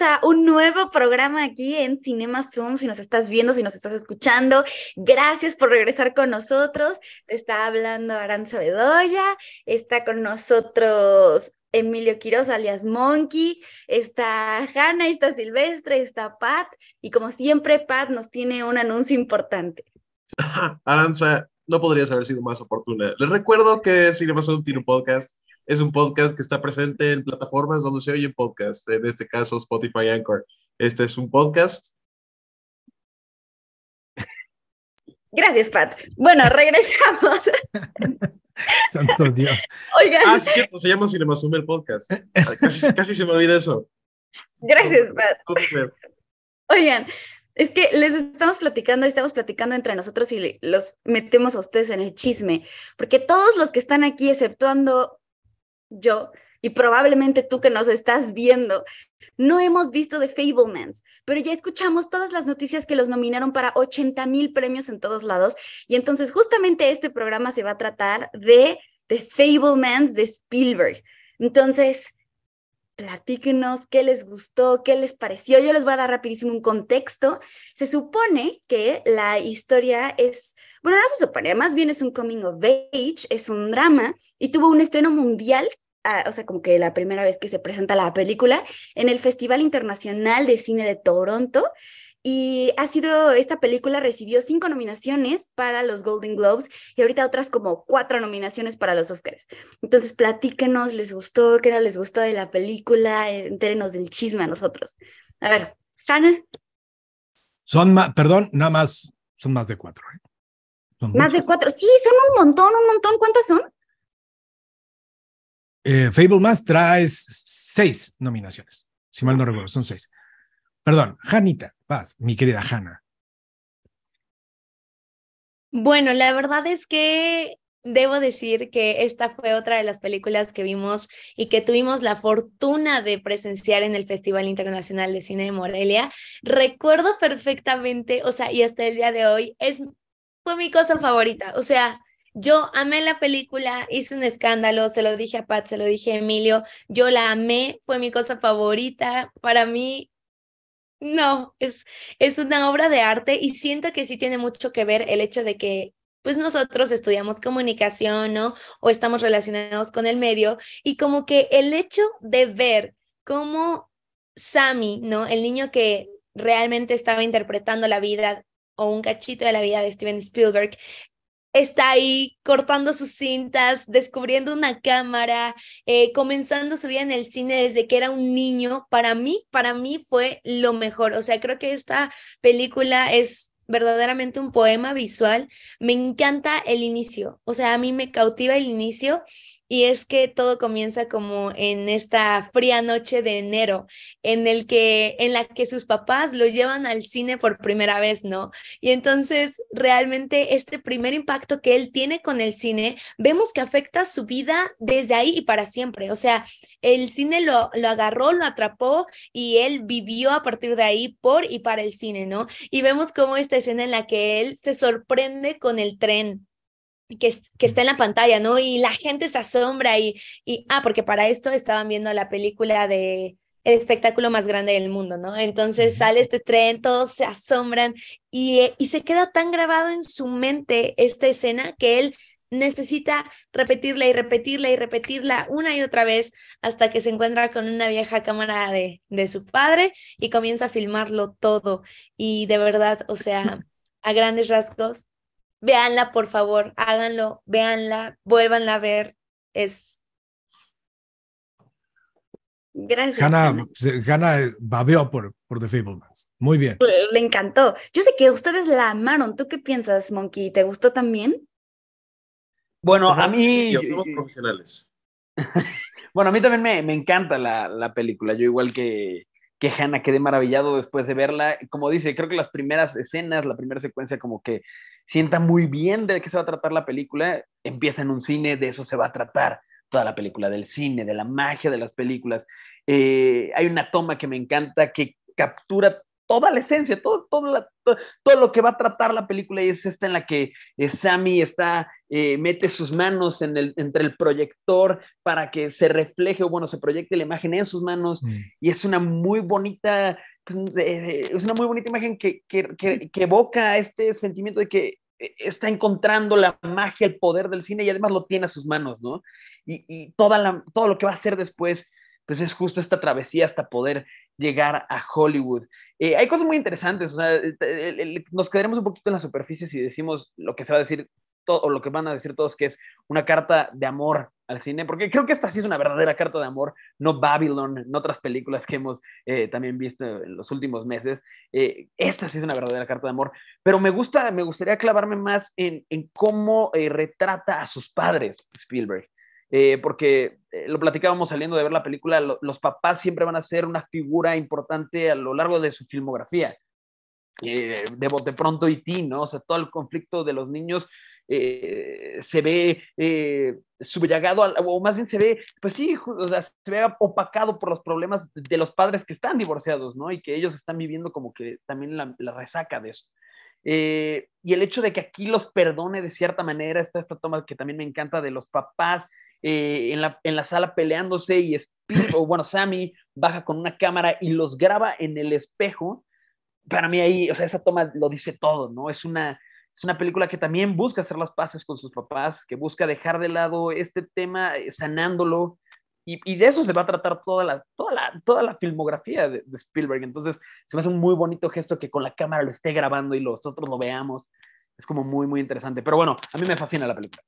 a un nuevo programa aquí en Cinema Zoom. Si nos estás viendo, si nos estás escuchando, gracias por regresar con nosotros. Está hablando Aranza Bedoya, está con nosotros Emilio Quiroz, alias Monkey, está Hanna, está Silvestre, está Pat, y como siempre, Pat nos tiene un anuncio importante. Aranza, no podrías haber sido más oportuna. Les recuerdo que Cinema Zoom tiene un podcast es un podcast que está presente en plataformas donde se oyen podcast. en este caso Spotify Anchor. Este es un podcast. Gracias, Pat. Bueno, regresamos. Santo Dios. Oigan. Ah, sí, cierto, se llama asume el podcast. casi, se me olvida eso. Gracias, Pat. Oigan, es que les estamos platicando, estamos platicando entre nosotros y los metemos a ustedes en el chisme, porque todos los que están aquí, exceptuando yo y probablemente tú que nos estás viendo, no hemos visto The Fablemans, pero ya escuchamos todas las noticias que los nominaron para 80 mil premios en todos lados. Y entonces justamente este programa se va a tratar de The Fablemans de Spielberg. Entonces, platíquenos qué les gustó, qué les pareció. Yo les voy a dar rapidísimo un contexto. Se supone que la historia es, bueno, no se supone, más bien es un coming of age, es un drama y tuvo un estreno mundial. Ah, o sea, como que la primera vez que se presenta la película en el Festival Internacional de Cine de Toronto, y ha sido, esta película recibió cinco nominaciones para los Golden Globes y ahorita otras como cuatro nominaciones para los Oscars. Entonces, platíquenos, ¿les gustó? ¿Qué no les gustó de la película? Entérenos del chisme a nosotros. A ver, Sana. Son más, perdón, nada más, son más de cuatro. ¿eh? más de cuatro, sí, son un montón, un montón. ¿Cuántas son? Eh, Fable más trae seis nominaciones, si mal no recuerdo, son seis. Perdón, Janita mi querida Hanna. Bueno, la verdad es que debo decir que esta fue otra de las películas que vimos y que tuvimos la fortuna de presenciar en el Festival Internacional de Cine de Morelia. Recuerdo perfectamente, o sea, y hasta el día de hoy, es, fue mi cosa favorita. O sea, yo amé la película, hice un escándalo, se lo dije a Pat, se lo dije a Emilio, yo la amé, fue mi cosa favorita. Para mí, no, es, es una obra de arte y siento que sí tiene mucho que ver el hecho de que pues nosotros estudiamos comunicación, ¿no? O estamos relacionados con el medio y como que el hecho de ver cómo Sammy, ¿no? El niño que realmente estaba interpretando la vida o un cachito de la vida de Steven Spielberg, está ahí cortando sus cintas, descubriendo una cámara, eh, comenzando su vida en el cine desde que era un niño, para mí, para mí fue lo mejor. O sea, creo que esta película es verdaderamente un poema visual. Me encanta el inicio, o sea, a mí me cautiva el inicio y es que todo comienza como en esta fría noche de enero en el que en la que sus papás lo llevan al cine por primera vez, ¿no? Y entonces realmente este primer impacto que él tiene con el cine vemos que afecta su vida desde ahí y para siempre, o sea, el cine lo lo agarró, lo atrapó y él vivió a partir de ahí por y para el cine, ¿no? Y vemos como esta escena en la que él se sorprende con el tren que, está en la pantalla, ¿no? Y la gente se asombra y, y, ah, porque para esto estaban viendo la película de el espectáculo más grande del mundo, ¿no? Entonces sale este tren, todos se asombran y, eh, y se queda tan grabado en su mente esta escena que él necesita repetirla y repetirla y repetirla una y otra vez hasta que se encuentra con una vieja cámara de, de su padre y comienza a filmarlo todo. Y de verdad, o sea, a grandes rasgos, Véanla, por favor, háganlo, véanla, vuélvanla a ver. Es. Gracias. gana eh, babeó por, por The Fablemans. Muy bien. Pues, le encantó. Yo sé que ustedes la amaron. ¿Tú qué piensas, Monkey? ¿Te gustó también? Bueno, a mí. Yo somos profesionales. bueno, a mí también me, encanta la, película. Yo, igual que, que Hannah quedé maravillado después de verla. Como dice, creo que las primeras escenas, la primera secuencia como que sienta muy bien de qué se va a tratar la película. Empieza en un cine, de eso se va a tratar toda la película, del cine, de la magia de las películas. Eh, hay una toma que me encanta, que captura toda la esencia, todo, todo, todo, lo que va a tratar la película y es esta en la que eh, Sammy está, eh, mete sus manos entre el proyector para que se refleje o bueno, se proyecte la imagen en sus manos mm. y es una muy bonita, pues, eh, es una muy bonita imagen que, evoca este sentimiento de que está encontrando la magia, el poder del cine y además lo tiene a sus manos, ¿no? Y, toda todo lo que va a hacer después pues es justo esta travesía hasta poder llegar a Hollywood. Eh, hay cosas muy interesantes, eh, eh, nos quedaremos un poquito en la superficie si decimos lo que se va a decir o lo que van a decir todos que es una carta de amor al cine, porque creo que esta sí es una verdadera carta de amor, no Babylon, no otras películas que hemos también visto en los últimos meses, esta sí es una verdadera carta de amor, pero me, gusta, me gustaría clavarme más en, cómo retrata a sus padres Spielberg. Eh, porque eh, lo platicábamos saliendo de ver la película, los papás siempre van a ser una figura importante a lo largo de su filmografía. Eh, de pronto y e ti, ¿no? O sea, todo el conflicto de los niños se ve subyagado, o más bien se ve, pues sí, o sea, se ve opacado por los problemas de los padres que están divorciados, ¿no? Y que ellos están viviendo como que también la, resaca de eso. y el hecho de que aquí los perdone de cierta manera, está esta toma que también me encanta de los papás eh, en, la, en, la, sala peleándose y bueno, Sammy baja con una cámara y los graba en el espejo. Para mí ahí, o sea, esa toma lo dice todo, ¿no? Es una, es una película que también busca hacer las paces con sus papás, que busca dejar de lado este tema, eh, sanándolo. Y, y de eso se va a tratar toda la, toda la, toda la filmografía de, de, Spielberg. Entonces, se me hace un muy bonito gesto que con la cámara lo esté grabando y los otros lo veamos. Es como muy, muy interesante. Pero bueno, a mí me fascina la película.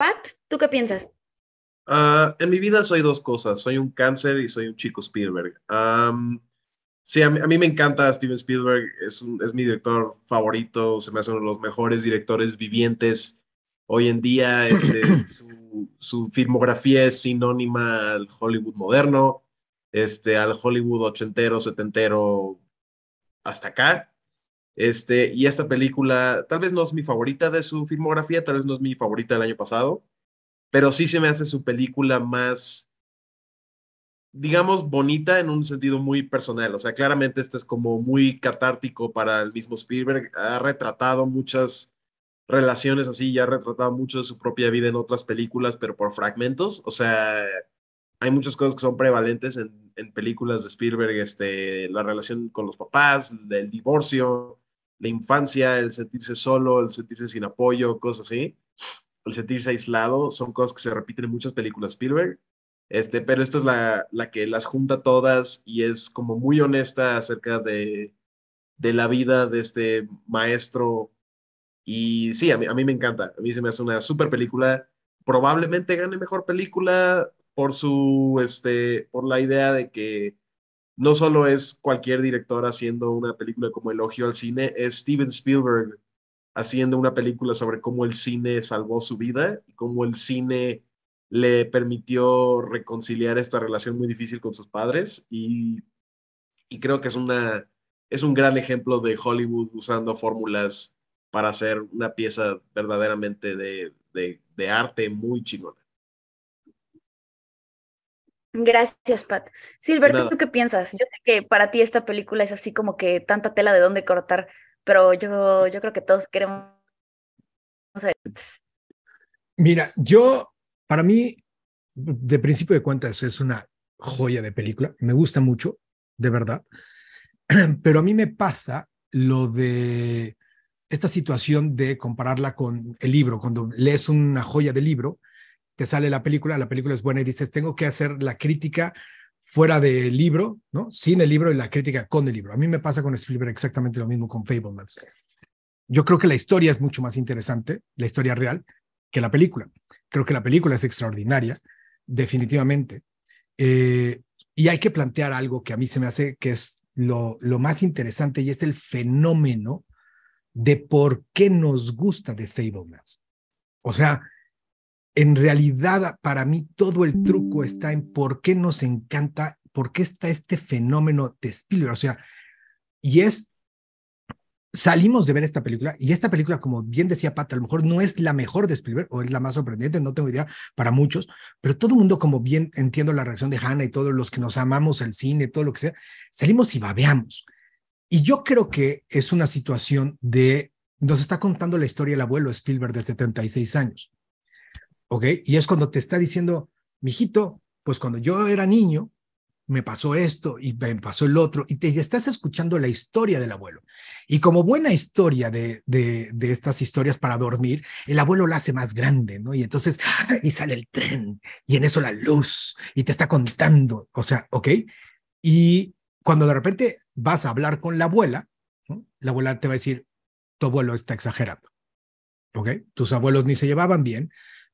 Pat, ¿tú qué piensas? Ah, en mi vida soy dos cosas, soy un cáncer y soy un chico Spielberg. sí, a mí, me encanta Steven Spielberg, es, mi director favorito, se me hace uno de los mejores directores vivientes hoy en día. Este, su, filmografía es sinónima al Hollywood moderno, este, al Hollywood ochentero, setentero, hasta acá. Este, y esta película tal vez no es mi favorita de su filmografía, tal vez no es mi favorita del año pasado, pero sí se me hace su película más, digamos, bonita en un sentido muy personal. O sea, claramente este es como muy catártico para el mismo Spielberg. Ha retratado muchas relaciones así, ya ha retratado mucho de su propia vida en otras películas, pero por fragmentos. O sea, hay muchas cosas que son prevalentes en, películas de Spielberg, este, la relación con los papás, el divorcio, la infancia, el sentirse solo, el sentirse sin apoyo, cosas así, el sentirse aislado, son cosas que se repiten en muchas películas Spielberg. Este, pero esta es la, que las junta todas y es como muy honesta acerca de, la vida de este maestro. Y sí, a mí, me encanta. A mí se me hace una super película. Probablemente gane mejor película por su, este, por la idea de que no solo es cualquier director haciendo una película como elogio al cine, es Steven Spielberg haciendo una película sobre cómo el cine salvó su vida y cómo el cine le permitió reconciliar esta relación muy difícil con sus padres y, creo que es, una, es un gran ejemplo de Hollywood usando fórmulas para hacer una pieza verdaderamente de, de arte muy chino. Gracias, Pat. Silver, ¿tú qué piensas? Yo sé que para ti esta película es así como que tanta tela de dónde cortar, pero yo, yo creo que todos queremos... Mira, yo, para mí, de principio de cuentas, es una joya de película. Me gusta mucho, de verdad. Pero a mí me pasa lo de esta situación de compararla con el libro. Cuando lees una joya de libro, te sale la película, la película es buena y dices, tengo que hacer la crítica fuera del libro, ¿no? Sin el libro y la crítica con el libro. A mí me pasa con Spielberg exactamente lo mismo con Fablemans. Yo creo que la historia es mucho más interesante, la historia real, que la película. Creo que la película es extraordinaria, definitivamente. Eh, y hay que plantear algo que a mí se me hace que es lo, lo más interesante y es el fenómeno de por qué nos gusta de Fablemans. O sea, en realidad para mí todo el truco está en por qué nos encanta, por qué está este fenómeno de Spielberg. O sea, y es, salimos de ver esta película y esta película, como bien decía Pat, a lo mejor no es la mejor de Spielberg o es la más sorprendente, no tengo idea para muchos, pero todo el mundo, como bien entiendo la reacción de Hannah y todos los que nos amamos el cine, todo lo que sea, salimos y babeamos. Y yo creo que es una situación de, nos está contando la historia el abuelo Spielberg de 76 años ¿Ok? Y es cuando te está diciendo, mijito, pues cuando yo era niño, me pasó esto y me pasó el otro, y te estás escuchando la historia del abuelo. Y como buena historia de, de, estas historias para dormir, el abuelo la hace más grande, ¿no? Y entonces, ¡ah! y sale el tren, y en eso la luz, y te está contando, o sea, ¿ok? Y cuando de repente vas a hablar con la abuela, la abuela te va a decir, tu abuelo está exagerando, ¿ok? Tus abuelos ni se llevaban bien,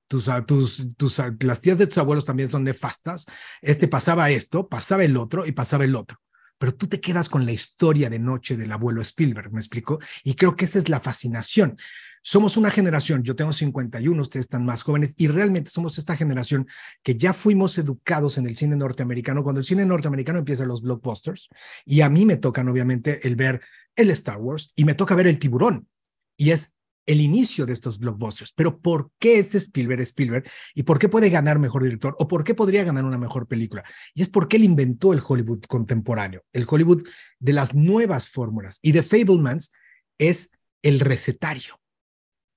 tus, tus, tus, las tías de tus abuelos también son nefastas, este pasaba esto, pasaba el otro y pasaba el otro. Pero tú te quedas con la historia de noche del abuelo Spielberg, ¿me explico? Y creo que esa es la fascinación. Somos una generación, yo tengo 51, ustedes están más jóvenes, y realmente somos esta generación que ya fuimos educados en el cine norteamericano, cuando el cine norteamericano empieza los blockbusters, y a mí me tocan obviamente el ver el Star Wars, y me toca ver el tiburón, y es el inicio de estos blockbusters. Pero ¿por qué es Spielberg Spielberg? ¿Y por qué puede ganar mejor director? ¿O por qué podría ganar una mejor película? Y es porque él inventó el Hollywood contemporáneo, el Hollywood de las nuevas fórmulas. Y The Fablemans es el recetario.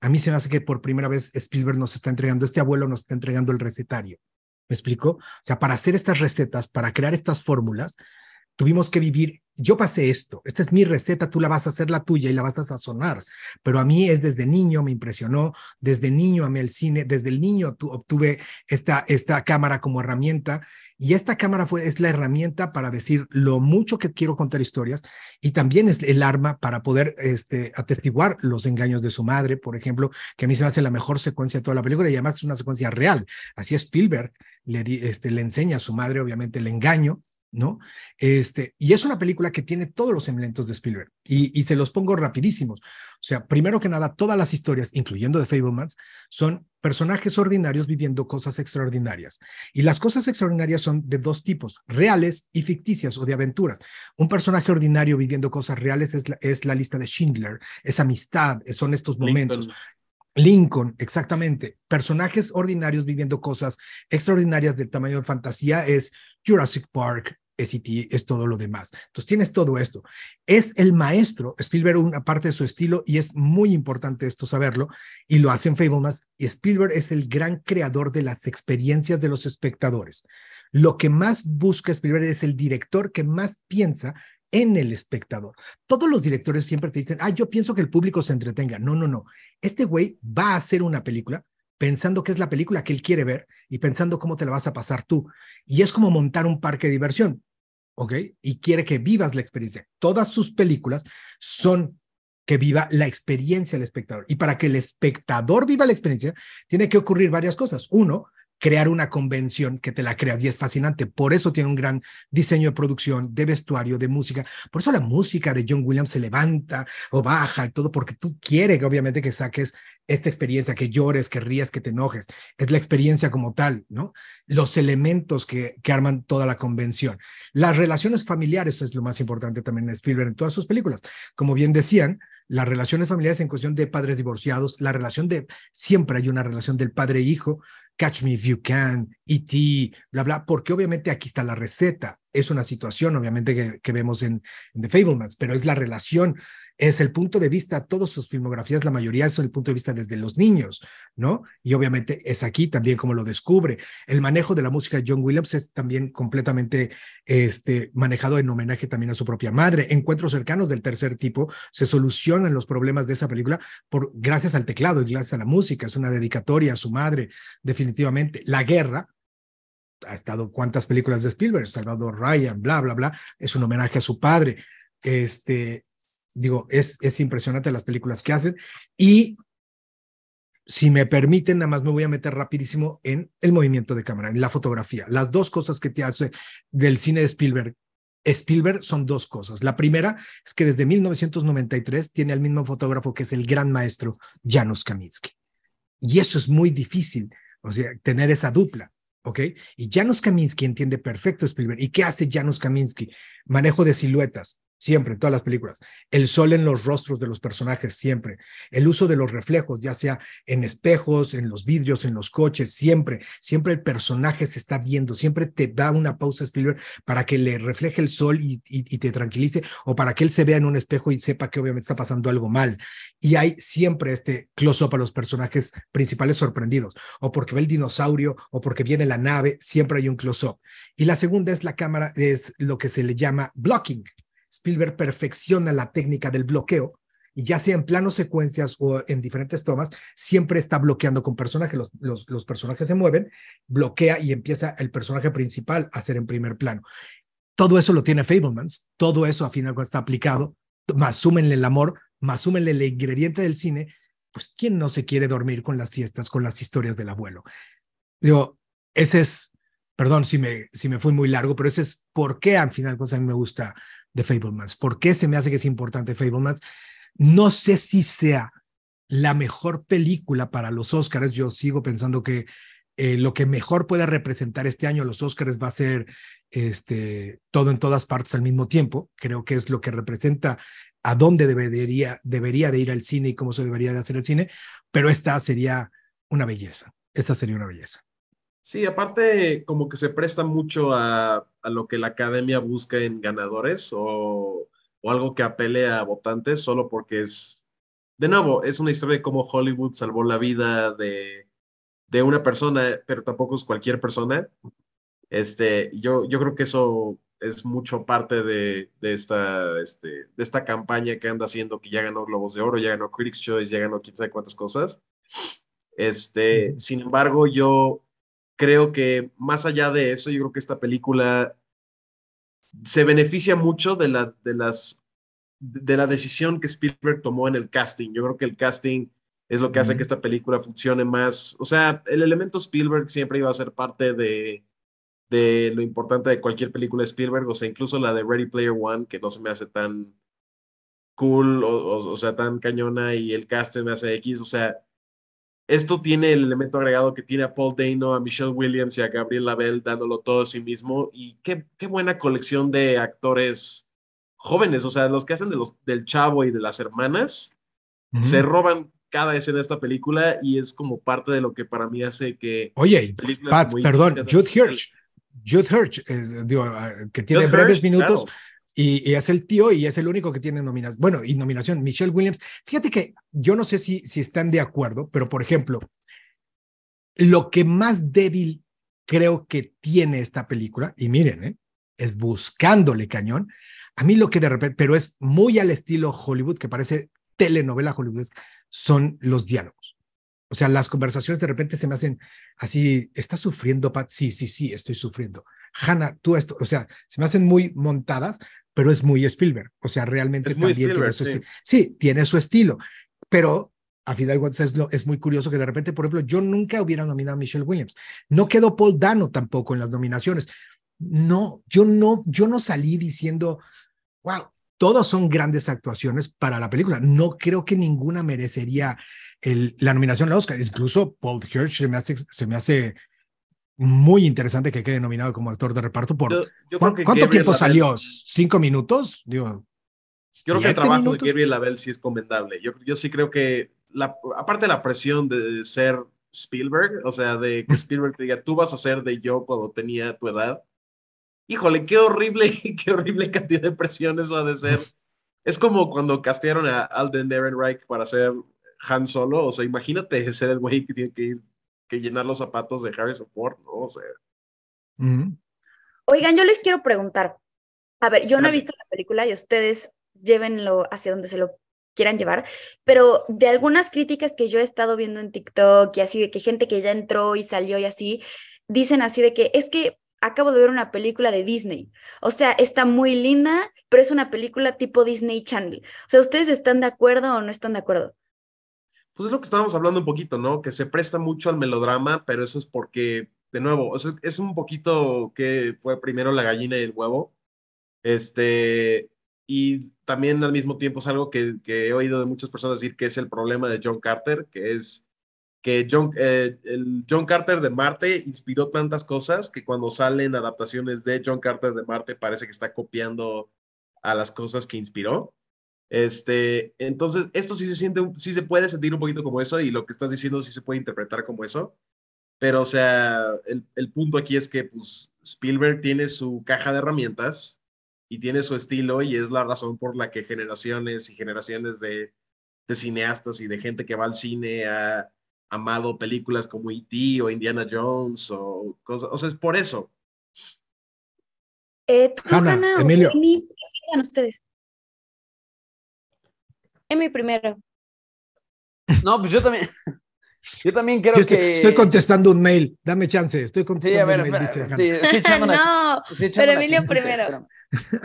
A mí se me hace que por primera vez Spielberg nos está entregando, este abuelo nos está entregando el recetario. ¿Me explico? O sea, para hacer estas recetas, para crear estas fórmulas, Tuvimos que vivir, yo pasé esto, esta es mi receta, tú la vas a hacer la tuya y la vas a sazonar, pero a mí es desde niño, me impresionó, desde niño amé el cine, desde el niño obtuve esta, esta cámara como herramienta y esta cámara fue, es la herramienta para decir lo mucho que quiero contar historias y también es el arma para poder este, atestiguar los engaños de su madre, por ejemplo, que a mí se me hace la mejor secuencia de toda la película y además es una secuencia real. Así es Spielberg le, este, le enseña a su madre, obviamente, el engaño ¿no? Este, y es una película que tiene todos los elementos de Spielberg y, se los pongo rapidísimos. O sea, primero que nada, todas las historias, incluyendo The Fablemans, son personajes ordinarios viviendo cosas extraordinarias. Y las cosas extraordinarias son de dos tipos, reales y ficticias o de aventuras. Un personaje ordinario viviendo cosas reales es la, lista de Schindler, es amistad, son estos momentos. Lincoln. Lincoln, exactamente. Personajes ordinarios viviendo cosas extraordinarias del tamaño de fantasía es Jurassic Park, es e es todo lo demás. Entonces tienes todo esto. Es el maestro, Spielberg, una parte de su estilo, y es muy importante esto saberlo, y lo hacen más y Spielberg es el gran creador de las experiencias de los espectadores. Lo que más busca Spielberg es el director que más piensa en el espectador. Todos los directores siempre te dicen, ah, yo pienso que el público se entretenga. No, no, no. Este güey va a hacer una película pensando que es la película que él quiere ver y pensando cómo te la vas a pasar tú. Y es como montar un parque de diversión. ¿ok? Y quiere que vivas la experiencia. Todas sus películas son que viva la experiencia del espectador. Y para que el espectador viva la experiencia, tiene que ocurrir varias cosas. Uno, crear una convención que te la creas y es fascinante. Por eso tiene un gran diseño de producción, de vestuario, de música. Por eso la música de John Williams se levanta o baja y todo, porque tú quieres, obviamente, que saques esta experiencia, que llores, que rías, que te enojes. Es la experiencia como tal, ¿no? Los elementos que, que arman toda la convención. Las relaciones familiares, eso es lo más importante también en Spielberg en todas sus películas. Como bien decían, las relaciones familiares en cuestión de padres divorciados, la relación de, siempre hay una relación del padre-hijo, e Catch Me If You Can, ET, bla, bla, porque obviamente aquí está la receta. Es una situación, obviamente, que, vemos en, en The Fablemans, pero es la relación es el punto de vista, todas sus filmografías, la mayoría es el punto de vista desde los niños, ¿no? Y obviamente es aquí también como lo descubre. El manejo de la música de John Williams es también completamente este, manejado en homenaje también a su propia madre. Encuentros cercanos del tercer tipo se solucionan los problemas de esa película por, gracias al teclado y gracias a la música. Es una dedicatoria a su madre, definitivamente. La guerra, ha estado cuántas películas de Spielberg, Salvador Ryan, bla, bla, bla, es un homenaje a su padre. Este, digo, es, es impresionante las películas que hacen. Y si me permiten, nada más me voy a meter rapidísimo en el movimiento de cámara, en la fotografía. Las dos cosas que te hace del cine de Spielberg. Spielberg son dos cosas. La primera es que desde 1993 tiene al mismo fotógrafo que es el gran maestro Janusz Kaminski. Y eso es muy difícil, o sea, tener esa dupla. ¿ok? Y Janusz Kaminski entiende perfecto Spielberg. ¿Y qué hace Janusz Kaminski? Manejo de siluetas, siempre, en todas las películas. El sol en los rostros de los personajes, siempre. El uso de los reflejos, ya sea en espejos, en los vidrios, en los coches, siempre. Siempre el personaje se está viendo, siempre te da una pausa Spielberg para que le refleje el sol y, y te tranquilice, o para que él se vea en un espejo y sepa que obviamente está pasando algo mal. Y hay siempre este close-up a los personajes principales sorprendidos, o porque ve el dinosaurio, o porque viene la nave, siempre hay un close-up. Y la segunda es la cámara, es lo que se le llama blocking Spielberg perfecciona la técnica del bloqueo y ya sea en planos secuencias o en diferentes tomas, siempre está bloqueando con personajes, los, personajes se mueven, bloquea y empieza el personaje principal a ser en primer plano. Todo eso lo tiene Fablemans, todo eso al final está aplicado, más súmenle el amor, más súmenle el ingrediente del cine, pues ¿quién no se quiere dormir con las fiestas, con las historias del abuelo? Digo, ese es, perdón si me, si me fui muy largo, pero ese es por qué al final me gusta de Fablemans. ¿Por qué se me hace que es importante Fablemans? No sé si sea la mejor película para los Oscars. Yo sigo pensando que eh, lo que mejor pueda representar este año los Oscars va a ser este, todo en todas partes al mismo tiempo. Creo que es lo que representa a dónde debería, debería de ir al cine y cómo se debería de hacer el cine, pero esta sería una belleza. Esta sería una belleza. Sí, aparte como que se presta mucho a, lo que la academia busca en ganadores o, algo que apele a votantes solo porque es, de nuevo, es una historia de cómo Hollywood salvó la vida de, una persona, pero tampoco es cualquier persona. Este, yo, yo creo que eso es mucho parte de, esta, este, de esta campaña que anda haciendo, que ya ganó Globos de Oro, ya ganó Critics' Choice, ya ganó quién sabe cuántas cosas. Este, sin embargo, yo creo que más allá de eso, yo creo que esta película se beneficia mucho de la, de las, de la decisión que Spielberg tomó en el casting. Yo creo que el casting es lo que hace que esta película funcione más. O sea, el elemento Spielberg siempre iba a ser parte de, de lo importante de cualquier película de Spielberg, o sea, incluso la de Ready Player One, que no se me hace tan cool, o, o, sea, tan cañona, y el casting me hace X, o sea, esto tiene el elemento agregado que tiene a Paul Dano, a Michelle Williams y a Gabriel Labelle dándolo todo a sí mismo. Y qué, qué buena colección de actores jóvenes, o sea, los que hacen de los, del chavo y de las hermanas, se roban cada escena de esta película y es como parte de lo que para mí hace que... Oye, perdón, Jude Hirsch, Jude Hirsch, ah, que tiene breves minutos, y, es el tío y es el único que tiene nominación. Bueno, y nominación, Michelle Williams. Fíjate que yo no sé si, si están de acuerdo, pero por ejemplo, lo que más débil creo que tiene esta película, y miren, ¿eh? es buscándole cañón. A mí lo que de repente, pero es muy al estilo Hollywood, que parece telenovela Hollywood son los diálogos. O sea, las conversaciones de repente se me hacen así, ¿estás sufriendo, Pat? Sí, sí, sí, estoy sufriendo. Hannah, tú esto, o sea, se me hacen muy montadas, pero es muy Spielberg, o sea, realmente también tiene su sí. estilo. Sí, tiene su estilo, pero a final es, es muy curioso que de repente, por ejemplo, yo nunca hubiera nominado a Michelle Williams. No quedó Paul Dano tampoco en las nominaciones. No, yo no, yo no salí diciendo, wow, todas son grandes actuaciones para la película. No creo que ninguna merecería la nominación al Oscar. Incluso Paul Hirsch se me hace muy interesante que quede nominado como actor de reparto por... ¿Cuánto tiempo salió? ¿Cinco minutos? Digo, yo creo que el trabajo de Gabriel Label sí es commendable. Yo, yo sí creo que, la, aparte de la presión de ser Spielberg, o sea, de que Spielberg te diga, tú vas a ser de yo cuando tenía tu edad. Híjole, qué horrible, qué horrible cantidad de presión eso ha de ser. Es como cuando castearon a Alden Ehrenreich para ser Han Solo, o sea, imagínate ser el güey que tiene que ir que llenar los zapatos de Harry Ford, ¿no? O sea. Oigan, yo les quiero preguntar. A ver, yo no he visto la película y ustedes llévenlo hacia donde se lo quieran llevar, pero de algunas críticas que yo he estado viendo en TikTok y así, de que gente que ya entró y salió y así, dicen así de que es que acabo de ver una película de Disney. O sea, está muy linda, pero es una película tipo Disney Channel. O sea, ¿ustedes están de acuerdo o no están de acuerdo? pues es lo que estábamos hablando un poquito, ¿no? Que se presta mucho al melodrama, pero eso es porque, de nuevo, es un poquito que fue primero la gallina y el huevo. Este, y también al mismo tiempo es algo que, he oído de muchas personas decir que es el problema de John Carter, que es que John, eh, el John Carter de Marte inspiró tantas cosas que cuando salen adaptaciones de John Carter de Marte parece que está copiando a las cosas que inspiró. Este, entonces, esto sí se siente, sí se puede sentir un poquito como eso y lo que estás diciendo sí se puede interpretar como eso. Pero, o sea, el, el punto aquí es que pues, Spielberg tiene su caja de herramientas y tiene su estilo y es la razón por la que generaciones y generaciones de, de cineastas y de gente que va al cine ha amado películas como E.T. o Indiana Jones o cosas. O sea, es por eso. Eh, Hanna, Emilio. Opinan ustedes? Es mi primero. No, pues yo también. Yo también quiero que. Estoy contestando un mail. Dame chance. Estoy contestando un mail, dice No, pero Emilio primero.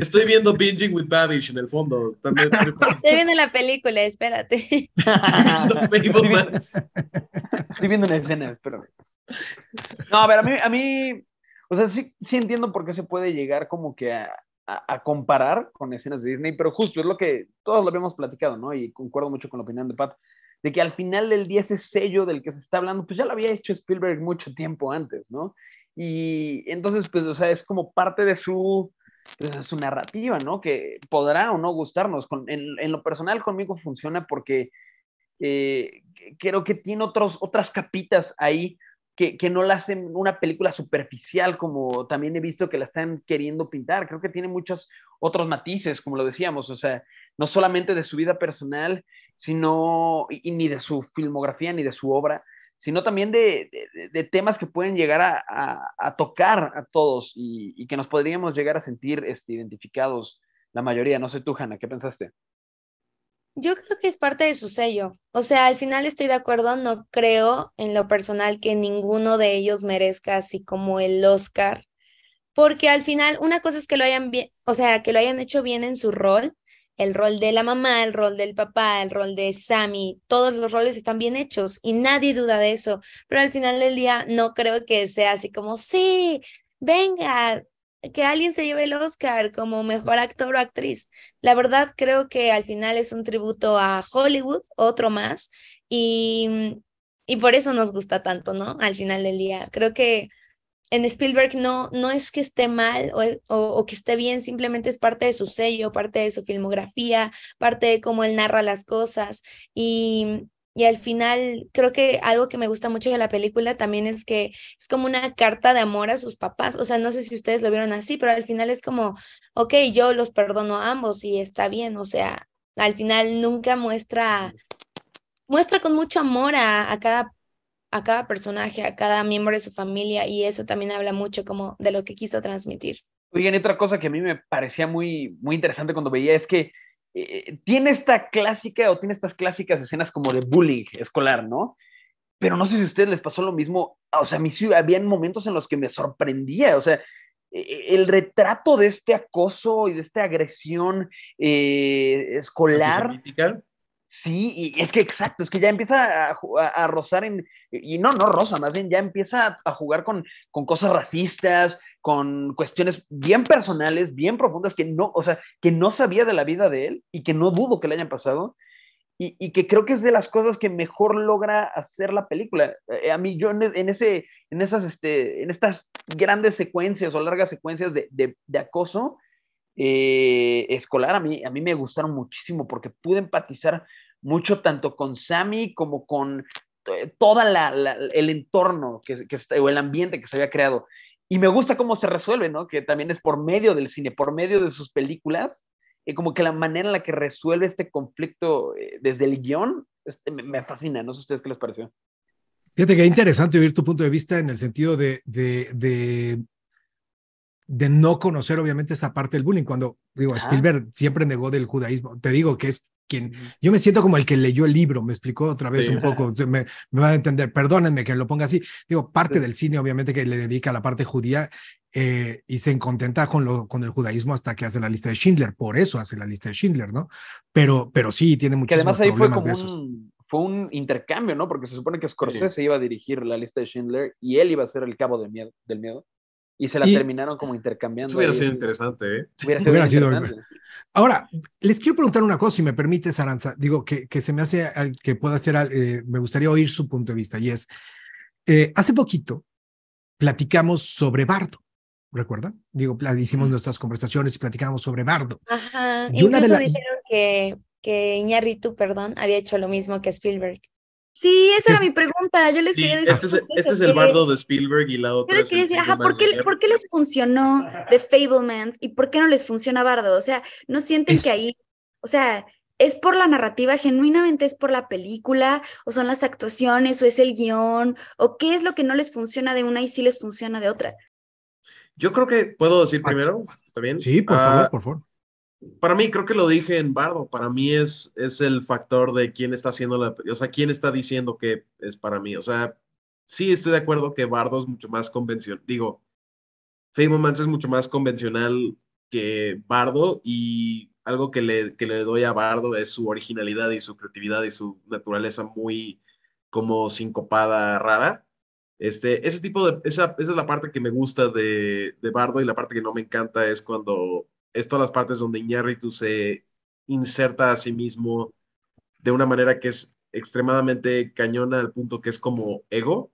Estoy viendo Binging with Babish en el fondo. Estoy viendo la película, espérate. estoy, viendo, estoy viendo una escena, espérame. No, a ver, a mí, a mí o sea, sí, sí entiendo por qué se puede llegar como que a, a, comparar con escenas de Disney, pero justo es lo que todos lo habíamos platicado, ¿no? Y concuerdo mucho con la opinión de Pat, de que al final del día ese sello del que se está hablando, pues ya lo había hecho Spielberg mucho tiempo antes, ¿no? Y entonces, pues, o sea, es como parte de su, pues, su narrativa, ¿no? Que podrá o no gustarnos. en, lo personal conmigo funciona porque eh, creo que tiene otros, otras capitas ahí que, no la hacen una película superficial como también he visto que la están queriendo pintar. Creo que tiene muchos otros matices, como lo decíamos, o sea, no solamente de su vida personal, sino, y, ni de su filmografía, ni de su obra, sino también de, temas que pueden llegar a, tocar a todos y, que nos podríamos llegar a sentir este, identificados la mayoría. No sé tú, Hanna, ¿qué pensaste? Yo creo que es parte de su sello. O sea, al final estoy de acuerdo, no creo en lo personal que ninguno de ellos merezca así como el Oscar, porque al final una cosa es que lo hayan o sea, que lo hayan hecho bien en su rol, el rol de la mamá, el rol del papá, el rol de Sammy, todos los roles están bien hechos y nadie duda de eso, pero al final del día no creo que sea así como, sí, venga, que alguien se lleve el Oscar como mejor actor o actriz. La verdad creo que al final es un tributo a Hollywood, otro más, mm, y, por eso nos gusta tanto, ¿no? Al final del día. Creo que en Spielberg no, no es que esté mal o, e, que esté bien, simplemente es parte de su sello, parte de su filmografía, parte de cómo él narra las cosas. Y, mm, y al final, creo que algo que me gusta mucho de la película también es que es como una carta de amor a sus papás. O sea, no sé si ustedes lo vieron así, pero al final es como, ok, yo los perdono a ambos y está bien. O sea, al final nunca muestra, muestra con mucho amor a, cada a cada personaje, a cada miembro de su familia y eso también habla mucho como de lo que quiso transmitir. Oigan, otra cosa que a mí me parecía muy, muy interesante cuando veía es que eh, eh, tiene esta clásica o tiene estas clásicas escenas como de bullying escolar, ¿no? Pero no sé si a ustedes les pasó lo mismo, ah, o sea, a mí sí, había momentos en los que me sorprendía, o sea, eh, el retrato de este acoso y de esta agresión escolar. Sí, y es que exacto, es que ya empieza a, a, rozar en, y no, no roza, más bien ya empieza a, jugar con, con, cosas racistas, con cuestiones bien personales, bien profundas, que no, o sea, que no sabía de la vida de él y que no dudo que le hayan pasado. Y, y que creo que es de las cosas que mejor logra hacer la película. Eh, a mí, yo en, ese, en, esas, este, en estas grandes secuencias o largas secuencias de, de, acoso, eh, escolar a mí, a mí me gustaron muchísimo porque pude empatizar mucho tanto con Sammy como con eh, todo el entorno que, que, o el ambiente que se había creado. Y me gusta cómo se resuelve, ¿no? Que también es por medio del cine, por medio de sus películas, Y como que la manera en la que resuelve este conflicto eh, desde el guión este, me, fascina. No sé ustedes qué les pareció. Fíjate que interesante oír tu punto de vista en el sentido de de no conocer obviamente esta parte del bullying, cuando digo, Spielberg siempre negó del judaísmo, te digo que es quien, yo me siento como el que leyó el libro, me explicó otra vez un poco, me, va a entender, perdónenme que lo ponga así, digo, parte del cine obviamente que le dedica a la parte judía eh, y se contenta con, lo, con el judaísmo hasta que hace la lista de Schindler, por eso hace la lista de Schindler, ¿no? Pero, pero sí, tiene muchos problemas ahí fue Un, fue un intercambio, ¿no? Porque se supone que Scorsese iba a dirigir la lista de Schindler y él iba a ser el cabo de miedo, del miedo y se la terminaron como intercambiando. Eso hubiera sido interesante, ¿eh? Hubiera sido, Ahora, les quiero preguntar una cosa, si me permite, Saranza, digo, que, que se me hace, que pueda ser, eh, me gustaría oír su punto de vista, y es, eh, hace poquito platicamos sobre Bardo, recuerda, Digo, hicimos nuestras conversaciones y platicamos sobre Bardo. Ajá, y una de las dijeron que, que perdón, había hecho lo mismo que Spielberg. Sí, esa era mi pregunta. Yo les quería decir. Este es, el este bardo de Spielberg y la otra. Yo les quería decir, ajá, ¿por qué, ¿por qué, les funcionó The Fablemans y por qué no les funciona Bardo? O sea, ¿no sienten que ahí, o sea, es por la narrativa, genuinamente es por la película, o son las actuaciones, o es el guión, o qué es lo que no les funciona de una y sí les funciona de otra? Yo creo que puedo decir primero, ¿está bien? Sí, por favor, ah, por favor para mí, creo que lo dije en Bardo, para mí es, es el factor de quién está haciendo la, o sea, quién está diciendo que es para mí. O sea, sí estoy de acuerdo que Bardo es mucho más convencional, digo, Moments es mucho más convencional que Bardo y algo que le, le doy a Bardo es su originalidad y su creatividad y su naturaleza muy como sincopada, rara. Este, ese tipo de, esa, es la parte que me gusta de, de Bardo y la parte que no me encanta es cuando es todas las partes donde Iñárritu se inserta a sí mismo de una manera que es extremadamente cañona al punto que es como ego.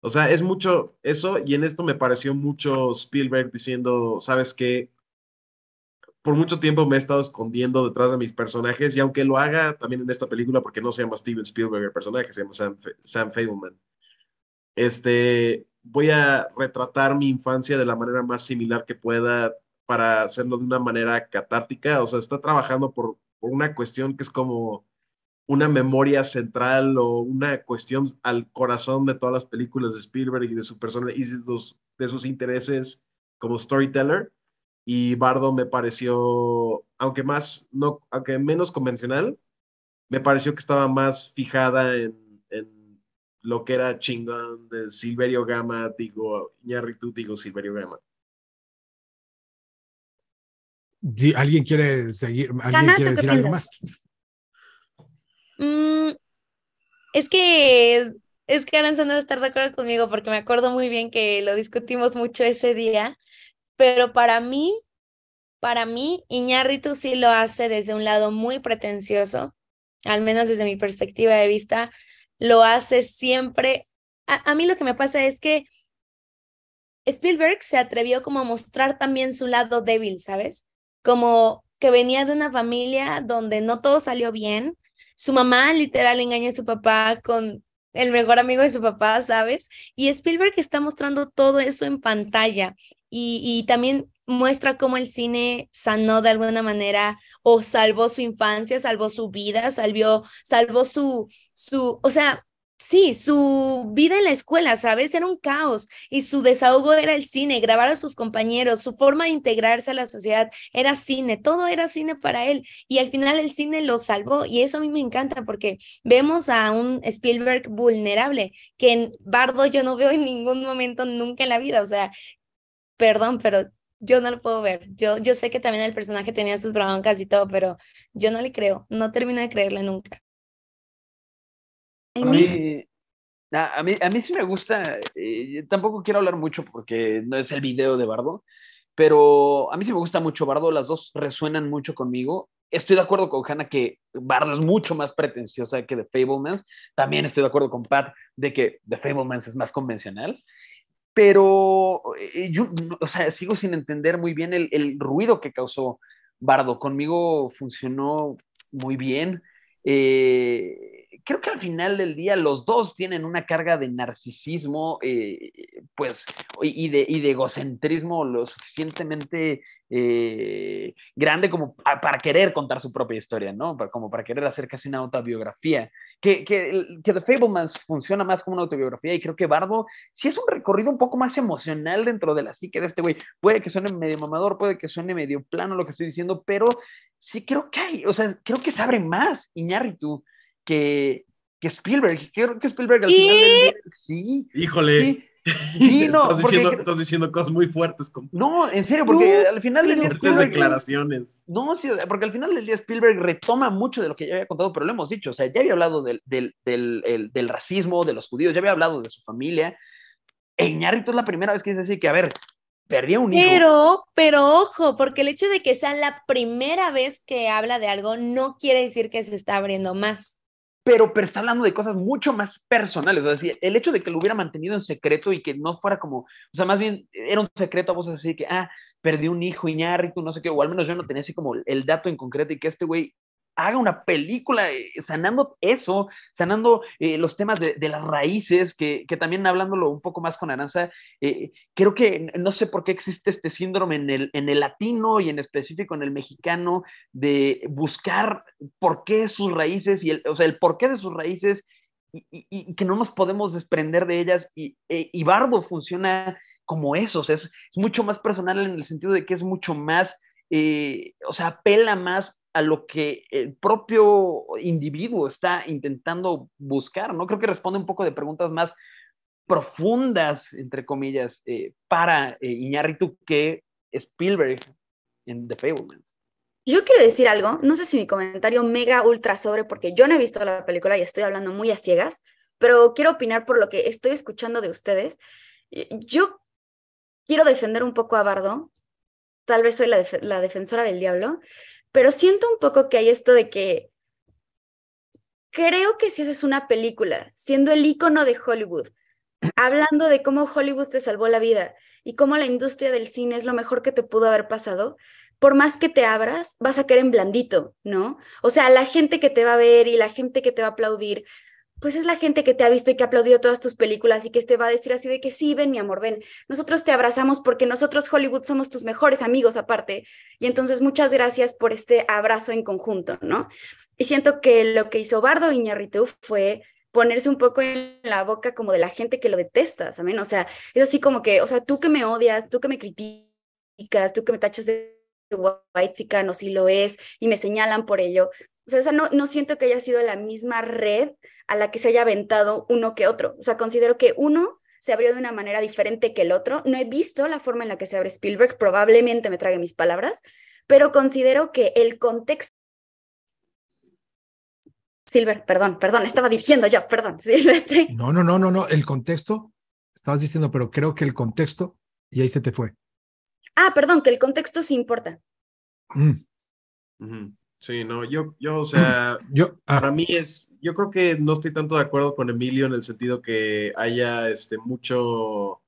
O sea, es mucho eso y en esto me pareció mucho Spielberg diciendo, sabes qué, por mucho tiempo me he estado escondiendo detrás de mis personajes y aunque lo haga también en esta película, porque no se llama Steven Spielberg el personaje, se llama Sam, Sam este, voy a retratar mi infancia de la manera más similar que pueda para hacerlo de una manera catártica, o sea, está trabajando por, una cuestión que es como una memoria central o una cuestión al corazón de todas las películas de Spielberg y de su persona y de sus, de sus intereses como storyteller. Y Bardo me pareció, aunque más, no, aunque menos convencional, me pareció que estaba más fijada en, lo que era chingón de Silverio Gama, digo, Iñarritu, digo Silverio Gama. ¿Alguien quiere seguir? ¿Alguien quiere decir algo más? Mm, es que es que Aranza no va a estar de acuerdo conmigo porque me acuerdo muy bien que lo discutimos mucho ese día, pero para mí, para mí, Iñárritu sí lo hace desde un lado muy pretencioso, al menos desde mi perspectiva de vista, lo hace siempre. a mí lo que me pasa es que Spielberg se atrevió como a mostrar también su lado débil, ¿sabes? como que venía de una familia donde no todo salió bien. Su mamá literal engaña a su papá con el mejor amigo de su papá, ¿sabes? Y Spielberg está mostrando todo eso en pantalla y, también muestra cómo el cine sanó de alguna manera o salvó su infancia, salvó su vida, salvó, salvó su, su, o sea, Sí, su vida en la escuela, ¿sabes? Era un caos y su desahogo era el cine, grabar a sus compañeros, su forma de integrarse a la sociedad era cine, todo era cine para él y al final el cine lo salvó y eso a mí me encanta porque vemos a un Spielberg vulnerable que en Bardo yo no veo en ningún momento nunca en la vida, o sea, perdón, pero yo no lo puedo ver. Yo, yo sé que también el personaje tenía sus broncas y todo, pero yo no le creo, no termino de creerle nunca. A mí, sí me gusta, eh, tampoco quiero hablar mucho porque no es el video de Bardo, pero a mí sí me gusta mucho Bardo, las dos resuenan mucho conmigo. Estoy de acuerdo con Hannah que Bardo es mucho más pretenciosa que The Fablemans. También estoy de acuerdo con Pat de que The Fablemans es más convencional. Pero eh, yo, o sea, sigo sin entender muy bien el, el ruido que causó Bardo. Conmigo funcionó muy bien. Eh, creo que al final del día los dos tienen una carga de narcisismo, eh, pues, y de, y de, egocentrismo lo suficientemente eh, grande como para, querer contar su propia historia, ¿no? Como para querer hacer casi una autobiografía. Que, que, que The Fableman funciona más como una autobiografía y creo que Bardo sí es un recorrido un poco más emocional dentro de la psique de este güey. Puede que suene medio mamador, puede que suene medio plano lo que estoy diciendo, pero sí creo que hay, o sea, creo que se abre más, Iñárritu que, Spielberg. que Spielberg al final del sí. Híjole. Sí, no. Estás, diciendo, cosas muy fuertes. No, en serio, porque al final del día. Fuertes declaraciones. No, sí, porque al final del día Spielberg retoma mucho de lo que ya había contado, pero lo hemos dicho. O sea, ya había hablado del, racismo, de los judíos, ya había hablado de su familia. E Iñarrito es la primera vez que dice así que, a ver, perdí un hijo. Pero, pero ojo, porque el hecho de que sea la primera vez que habla de algo no quiere decir que se está abriendo más pero, está hablando de cosas mucho más personales. O sea, el hecho de que lo hubiera mantenido en secreto y que no fuera como, o sea, más bien era un secreto a vos así que, ah, perdí un hijo, tú no sé qué, o al menos yo no tenía así como el dato en concreto y que este güey haga una película eh, sanando eso, sanando eh, los temas de, las raíces, que, también hablándolo un poco más con Aranza, eh, creo que no sé por qué existe este síndrome en el, en el latino y en específico en el mexicano de buscar por qué sus raíces y el, o sea, el porqué de sus raíces y, que no nos podemos desprender de ellas y, e, y Bardo funciona como eso, es, mucho más personal en el sentido de que es mucho más o sea, apela más a lo que el propio individuo está intentando buscar, ¿no? Creo que responde un poco de preguntas más profundas, entre comillas, eh, para eh, Iñárritu que Spielberg en The Fableman. Yo quiero decir algo, no sé si mi comentario mega ultra sobre, porque yo no he visto la película y estoy hablando muy a ciegas, pero quiero opinar por lo que estoy escuchando de ustedes. Yo quiero defender un poco a Bardo, tal vez soy la defensora del diablo, pero siento un poco que hay esto de que creo que si haces una película, siendo el icono de Hollywood, hablando de cómo Hollywood te salvó la vida y cómo la industria del cine es lo mejor que te pudo haber pasado, por más que te abras, vas a caer en blandito, ¿no? O sea, la gente que te va a ver y la gente que te va a aplaudir pues es la gente que te ha visto y que ha aplaudido todas tus películas y que te va a decir así de que sí, ven mi amor, ven, nosotros te abrazamos porque nosotros Hollywood somos tus mejores amigos aparte. Y entonces muchas gracias por este abrazo en conjunto, ¿no? Y siento que lo que hizo Bardo Iñarritu fue ponerse un poco en la boca como de la gente que lo detestas ¿saben? O sea, es así como que, o sea, tú que me odias, tú que me criticas, tú que me tachas de white chican o si lo es y me señalan por ello, o sea, no, no siento que haya sido la misma red a la que se haya aventado uno que otro. O sea, considero que uno se abrió de una manera diferente que el otro. No he visto la forma en la que se abre Spielberg, probablemente me trague mis palabras, pero considero que el contexto... Silver, perdón, perdón, estaba dirigiendo ya, perdón, Silvestre. No, no, no, no, no, el contexto, estabas diciendo, pero creo que el contexto, y ahí se te fue. Ah, perdón, que el contexto sí importa. Mm. Sí, no, yo, yo, o sea, yo, ah. para mí es, yo creo que no estoy tanto de acuerdo con Emilio en el sentido que haya este mucho,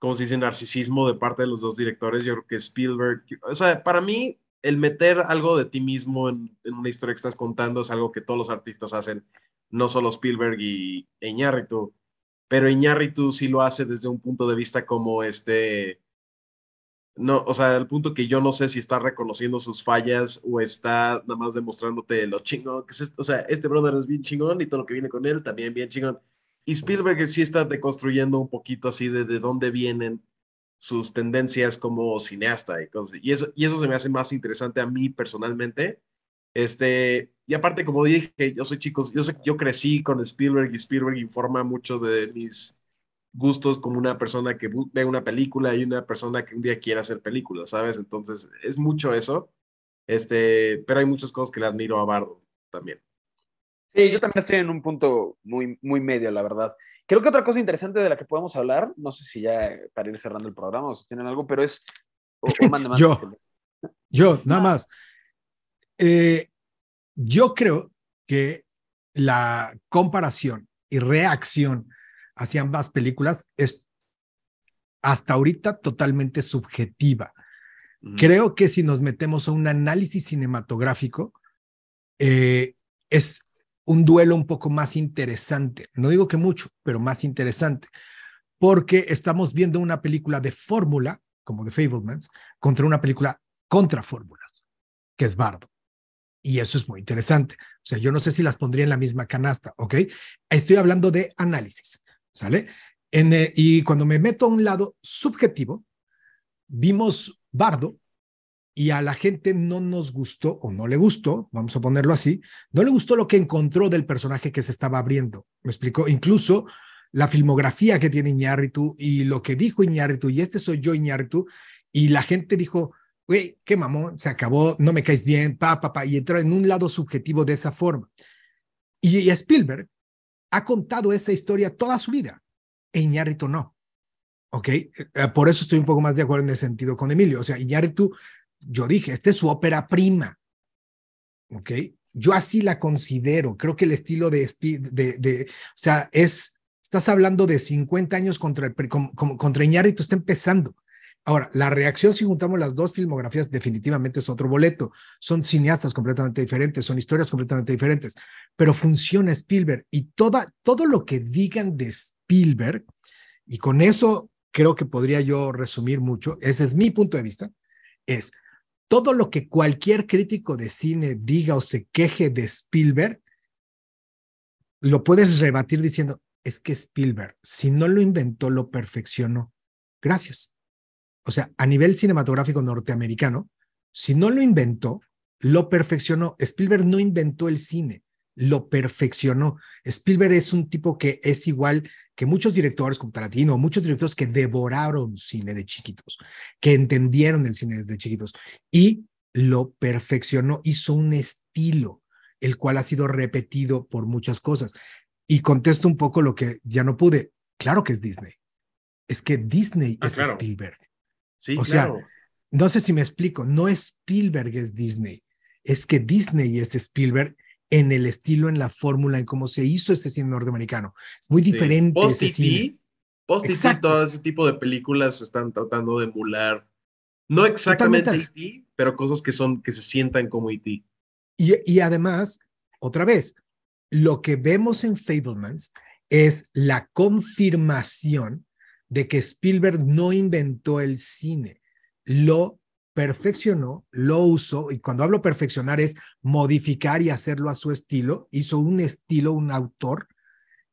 ¿cómo se dice? Narcisismo de parte de los dos directores. Yo creo que Spielberg, o sea, para mí el meter algo de ti mismo en, una historia que estás contando es algo que todos los artistas hacen, no solo Spielberg y Iñárritu, pero Iñárritu sí lo hace desde un punto de vista como este no, o sea, al punto que yo no sé si está reconociendo sus fallas o está nada más demostrándote lo chingón que es este, O sea, este brother es bien chingón y todo lo que viene con él también bien chingón. Y Spielberg sí está deconstruyendo un poquito así de, de dónde vienen sus tendencias como cineasta y eso, se me hace más interesante a mí personalmente. Este, y aparte, como dije, yo soy chicos, yo, yo crecí con Spielberg y Spielberg informa mucho de mis gustos como una persona que ve una película y una persona que un día quiera hacer películas, ¿sabes? Entonces, es mucho eso. Este, pero hay muchas cosas que le admiro a Bardo también. Sí, yo también estoy en un punto muy, muy medio, la verdad. Creo que otra cosa interesante de la que podemos hablar, no sé si ya para ir cerrando el programa o si tienen algo, pero es. yo, yo, nada más. Eh, yo creo que la comparación y reacción hacia ambas películas es hasta ahorita totalmente subjetiva. Creo que si nos metemos a un análisis cinematográfico, eh, es un duelo un poco más interesante. No digo que mucho, pero más interesante, porque estamos viendo una película de fórmula, como The Fablemans, contra una película contra fórmulas, que es Bardo. Y eso es muy interesante. O sea, yo no sé si las pondría en la misma canasta, ¿ok? Estoy hablando de análisis. ¿sale? Eh, y cuando me meto a un lado subjetivo, vimos Bardo y a la gente no nos gustó o no le gustó, vamos a ponerlo así, no le gustó lo que encontró del personaje que se estaba abriendo. ¿Me explicó? Incluso la filmografía que tiene Iñárritu y lo que dijo Iñárritu y este soy yo Iñárritu y la gente dijo, güey, qué mamón, se acabó, no me caes bien, pa, pa, pa, y entró en un lado subjetivo de esa forma. Y, Spielberg ha contado esa historia toda su vida e Iñárritu no. ¿Ok? Eh, eh, por eso estoy un poco más de acuerdo en el sentido con Emilio. O sea, Iñárritu, yo dije, esta es su ópera prima. ¿Ok? Yo así la considero. Creo que el estilo de, de o sea, es, estás hablando de 50 años contra, el, contra Iñárritu, está empezando. Ahora, la reacción, si juntamos las dos filmografías, definitivamente es otro boleto. Son cineastas completamente diferentes, son historias completamente diferentes, pero funciona Spielberg y toda, todo lo que digan de Spielberg, y con eso creo que podría yo resumir mucho, ese es mi punto de vista, es todo lo que cualquier crítico de cine diga o se queje de Spielberg, lo puedes rebatir diciendo, es que Spielberg, si no lo inventó, lo perfeccionó. Gracias o sea, a nivel cinematográfico norteamericano, si no lo inventó, lo perfeccionó. Spielberg no inventó el cine, lo perfeccionó. Spielberg es un tipo que es igual que muchos directores como Tarantino, muchos directores que devoraron cine de chiquitos, que entendieron el cine desde chiquitos y lo perfeccionó, hizo un estilo, el cual ha sido repetido por muchas cosas. Y contesto un poco lo que ya no pude. Claro que es Disney. Es que Disney ah, es Spielberg o sea, no sé si me explico, no es Spielberg es Disney, es que Disney es Spielberg en el estilo, en la fórmula, en cómo se hizo este cine norteamericano. Es muy diferente. Post ese e Post e todo ese tipo de películas están tratando de emular, no exactamente IT, e pero cosas que son, que se sientan como IT. Y, y además, otra vez, lo que vemos en Fablemans es la confirmación de que Spielberg no inventó el cine, lo perfeccionó, lo usó, y cuando hablo perfeccionar es modificar y hacerlo a su estilo, hizo un estilo, un autor,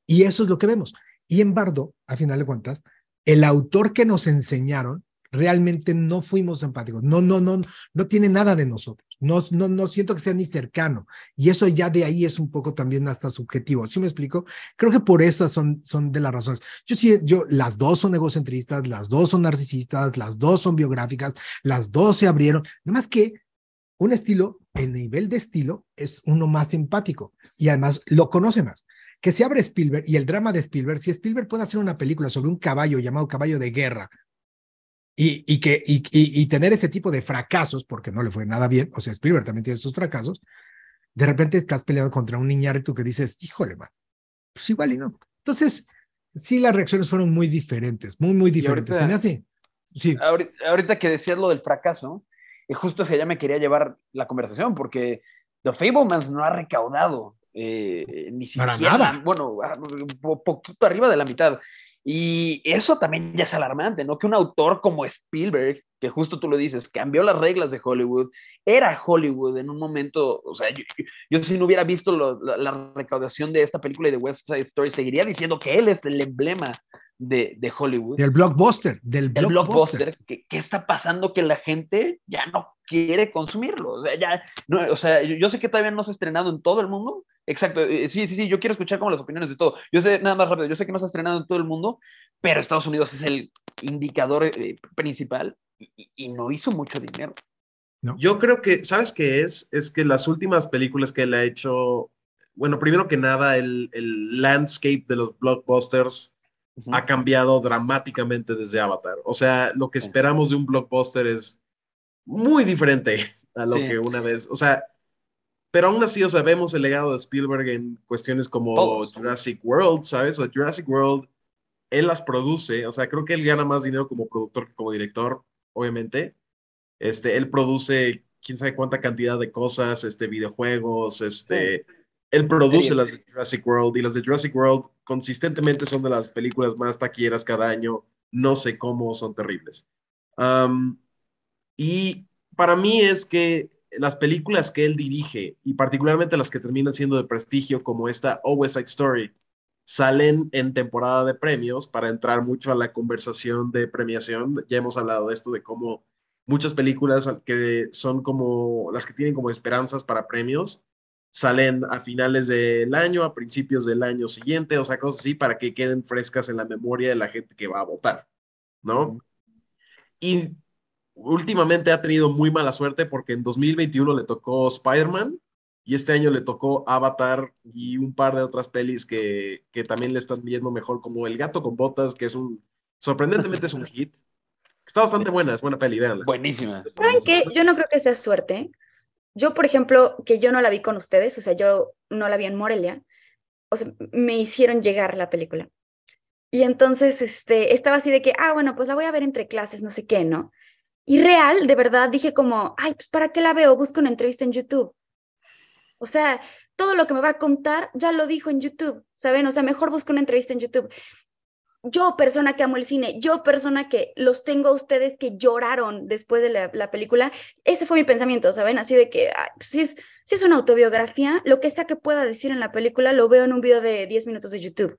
y eso es lo que vemos. Y en Bardo, a final de cuentas, el autor que nos enseñaron realmente no fuimos empáticos. No, no, no, no tiene nada de nosotros. No, no, no siento que sea ni cercano. Y eso ya de ahí es un poco también hasta subjetivo. ¿Sí me explico? Creo que por eso son, son de las razones. Yo sí, yo, las dos son egocentristas, las dos son narcisistas, las dos son biográficas, las dos se abrieron. Nada más que un estilo, el nivel de estilo es uno más empático y además lo conoce más que se abre Spielberg y el drama de Spielberg, si Spielberg puede hacer una película sobre un caballo llamado Caballo de Guerra, y, que, y, tener ese tipo de fracasos, porque no le fue nada bien, o sea, Spielberg también tiene sus fracasos, de repente te has peleado contra un tú que dices, híjole, va pues igual y no. Entonces, sí, las reacciones fueron muy diferentes, muy, muy diferentes. ¿sí Sí. Ahorita, que decías lo del fracaso, eh, justo hacia allá me quería llevar la conversación, porque The Fablemans no ha recaudado eh, eh, ni siquiera. Para nada. Bueno, ah, poquito arriba de la mitad. Y eso también ya es alarmante, ¿no? Que un autor como Spielberg, que justo tú lo dices, cambió las reglas de Hollywood, era Hollywood en un momento, o sea, yo, si no hubiera visto la, recaudación de esta película y de West Side Story, seguiría diciendo que él es el emblema de, Hollywood. Del blockbuster, del blockbuster. ¿Qué está pasando que la gente ya no quiere consumirlo? O sea, yo, sé que todavía no se ha estrenado en todo el mundo, Exacto, eh, sí, sí, sí, yo quiero escuchar como las opiniones de todo. Yo sé, nada más rápido, yo sé que no se ha estrenado en todo el mundo, pero Estados Unidos es el indicador eh, principal y, no hizo mucho dinero. Yo creo que, ¿sabes qué es? Es que las últimas películas que él ha hecho, bueno, primero que nada, el, el landscape de los blockbusters ha cambiado dramáticamente desde Avatar. O sea, lo que esperamos de un blockbuster es muy diferente a lo que una vez, o sea, pero aún así, o sea, vemos el legado de Spielberg en cuestiones como Jurassic World, ¿sabes? O Jurassic World, él las produce, o sea, creo que él gana más dinero como productor que como director obviamente. Este, él produce quién sabe cuánta cantidad de cosas, este, videojuegos, este, él produce las de Jurassic World y las de Jurassic World consistentemente son de las películas más taquilleras cada año. No sé cómo son terribles. y para mí es que las películas que él dirige y particularmente las que terminan siendo de prestigio como esta o oh, Side Story, salen en temporada de premios para entrar mucho a la conversación de premiación. Ya hemos hablado de esto, de cómo muchas películas que son como las que tienen como esperanzas para premios salen a finales del año, a principios del año siguiente, o sea, cosas así, para que queden frescas en la memoria de la gente que va a votar, ¿no? Y últimamente ha tenido muy mala suerte porque en 2021 le tocó Spider-Man y este año le tocó Avatar y un par de otras pelis que, que también le están viendo mejor, como El gato con botas, que es un, sorprendentemente es un hit. Está bastante buena, es buena peli, véanla. Buenísima. ¿Saben qué? Yo no creo que sea suerte. Yo, por ejemplo, que yo no la vi con ustedes, o sea, yo no la vi en Morelia, o sea, me hicieron llegar la película. Y entonces este, estaba así de que, ah, bueno, pues la voy a ver entre clases, no sé qué, ¿no? Y real, de verdad, dije como, ay, pues ¿para qué la veo? Busco una entrevista en YouTube. O sea, todo lo que me va a contar ya lo dijo en YouTube, ¿saben? O sea, mejor busco una entrevista en YouTube. Yo, persona que amo el cine, yo, persona que los tengo a ustedes que lloraron después de la, película, ese fue mi pensamiento, ¿saben? Así de que, si, pues es, si es una autobiografía, lo que sea que pueda decir en la película, lo veo en un video de 10 minutos de YouTube.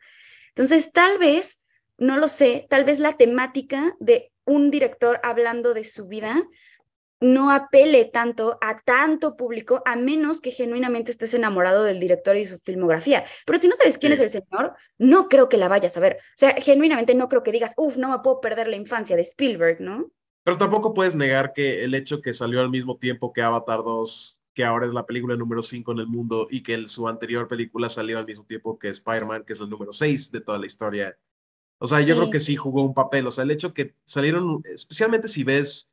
Entonces, tal vez, no lo sé, tal vez la temática de un director hablando de su vida no apele tanto a tanto público, a menos que genuinamente estés enamorado del director y su filmografía. Pero si no sabes quién es el señor, no creo que la vayas a ver. O sea, genuinamente no creo que digas, uff, no me puedo perder la infancia de Spielberg, ¿no? Pero tampoco puedes negar que el hecho que salió al mismo tiempo que Avatar 2, que ahora es la película número 5 en el mundo, y que el, su anterior película salió al mismo tiempo que Spider-Man, que es el número 6 de toda la historia. O sea, yo creo que sí jugó un papel. O sea, el hecho que salieron, especialmente si ves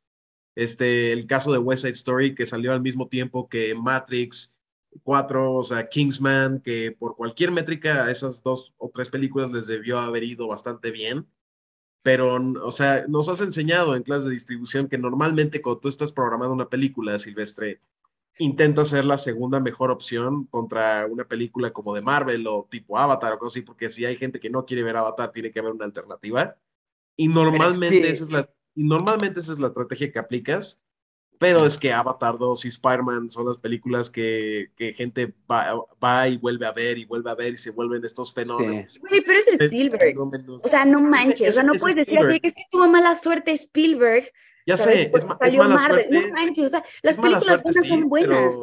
este, el caso de West Side Story que salió al mismo tiempo que Matrix 4, o sea, Kingsman, que por cualquier métrica esas dos o tres películas les debió haber ido bastante bien. Pero, o sea, nos has enseñado en clase de distribución que normalmente cuando tú estás programando una película, Silvestre, intenta ser la segunda mejor opción contra una película como de Marvel o tipo Avatar o cosas así, porque si hay gente que no quiere ver Avatar, tiene que haber una alternativa. Y normalmente esa es la, y normalmente esa es la estrategia que aplicas, pero es que Avatar 2 y Spider-Man son las películas que, que gente va, va, y vuelve a ver y vuelve a ver y se vuelven estos fenómenos. pero es Spielberg. O sea, no manches, o sea, no puedes decir así que es que tuvo mala suerte Spielberg. Ya sé, es, mala suerte. No manches, las películas buenas son buenas,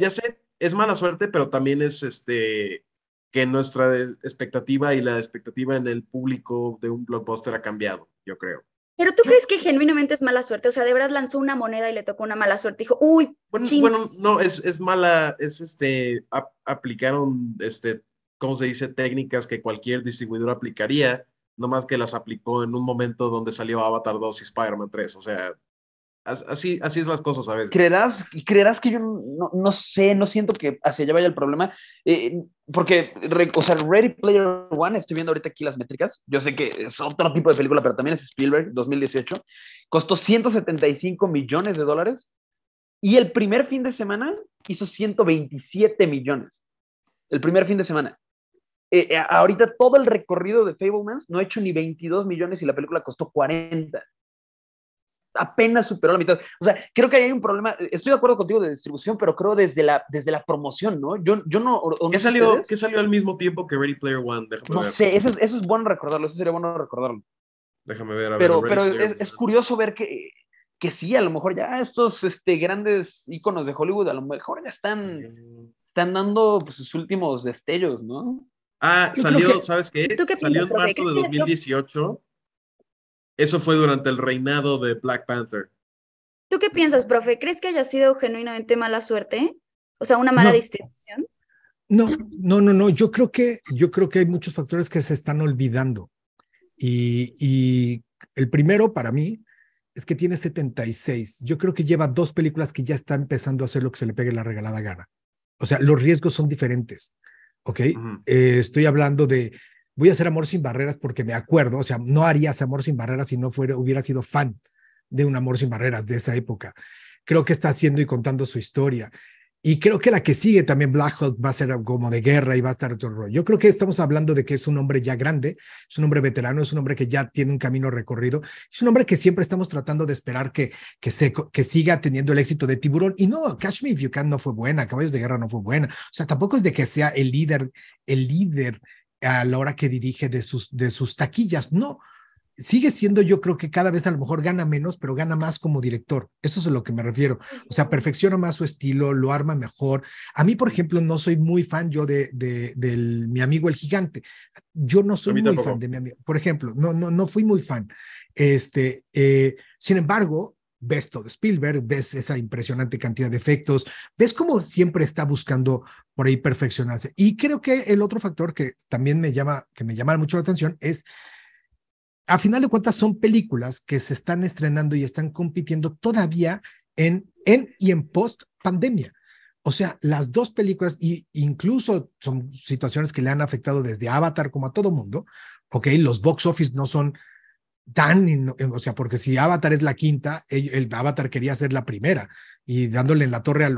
Ya sé, es mala suerte, pero también es este que nuestra expectativa y la expectativa en el público de un blockbuster ha cambiado, yo creo. Pero tú crees que genuinamente es mala suerte, o sea, de verdad lanzó una moneda y le tocó una mala suerte, dijo, uy, bueno, bueno no, es, es, mala, es este, aplicaron, este, ¿cómo se dice? Técnicas que cualquier distribuidor aplicaría, nomás que las aplicó en un momento donde salió Avatar 2 y Spider-Man 3, o sea, Así, es las cosas a veces. ¿Creerás, creerás que yo no, sé, no siento que hacia allá vaya el problema? Eh, porque, o sea, Ready Player One, estoy viendo ahorita aquí las métricas, yo sé que es otro tipo de película, pero también es Spielberg, 2018, costó 175 millones de dólares y el primer fin de semana hizo 127 millones. El primer fin de semana. Eh, eh, ahorita todo el recorrido de Fablemans no ha hecho ni 22 millones y la película costó 40 apenas superó la mitad. O sea, creo que hay un problema, estoy de acuerdo contigo de distribución, pero creo desde la, desde la promoción, ¿no? Yo, yo no... ¿Qué salió, salió al mismo tiempo que Ready Player One? no sé, eso es, bueno recordarlo, eso sería bueno recordarlo. Déjame ver. A pero ver, pero es, curioso ver que, que sí, a lo mejor ya estos este, grandes íconos de Hollywood, a lo mejor ya están, mm. están dando pues, sus últimos destellos, ¿no? Ah, salió, ¿sabes qué? qué salió en marzo de 2018 eso fue durante el reinado de Black Panther. ¿Tú qué piensas, profe? ¿Crees que haya sido genuinamente mala suerte? O sea, una mala distribución. No, no, no, no. Yo creo que, yo creo que hay muchos factores que se están olvidando. Y, el primero para mí es que tiene 76. Yo creo que lleva dos películas que ya está empezando a hacer lo que se le pegue la regalada gana. O sea, los riesgos son diferentes. ¿Ok? Eh, estoy hablando de voy a hacer Amor sin Barreras porque me acuerdo, o sea, no harías Amor sin Barreras si no fuera, hubiera sido fan de un Amor sin Barreras de esa época. Creo que está haciendo y contando su historia. Y creo que la que sigue también, Black Hawk, va a ser como de guerra y va a estar otro rol. Yo creo que estamos hablando de que es un hombre ya grande, es un hombre veterano, es un hombre que ya tiene un camino recorrido, es un hombre que siempre estamos tratando de esperar que, que, se, que siga teniendo el éxito de Tiburón. Y no, Catch Me If You Can no fue buena, Caballos de Guerra no fue buena. O sea, tampoco es de que sea el líder, el líder a la hora que dirige de sus, de sus taquillas. No, sigue siendo yo creo que cada vez a lo mejor gana menos, pero gana más como director. Eso es a lo que me refiero. O sea, perfecciona más su estilo, lo arma mejor. A mí, por ejemplo, no soy muy fan yo de, del, mi amigo el gigante. Yo no soy muy fan de mi amigo. Por ejemplo, no, no, no fui muy fan. Este, eh, sin embargo, ves todo Spielberg, ves esa impresionante cantidad de efectos, ves cómo siempre está buscando por ahí perfeccionarse. Y creo que el otro factor que también me llama, que me llama mucho la atención es, a final de cuentas, son películas que se están estrenando y están compitiendo todavía en, en y en post pandemia. O sea, las dos películas, y incluso son situaciones que le han afectado desde Avatar como a todo mundo, ok, los box office no son tan, o sea, porque si Avatar es la quinta, el, Avatar quería ser la primera y dándole en la torre a,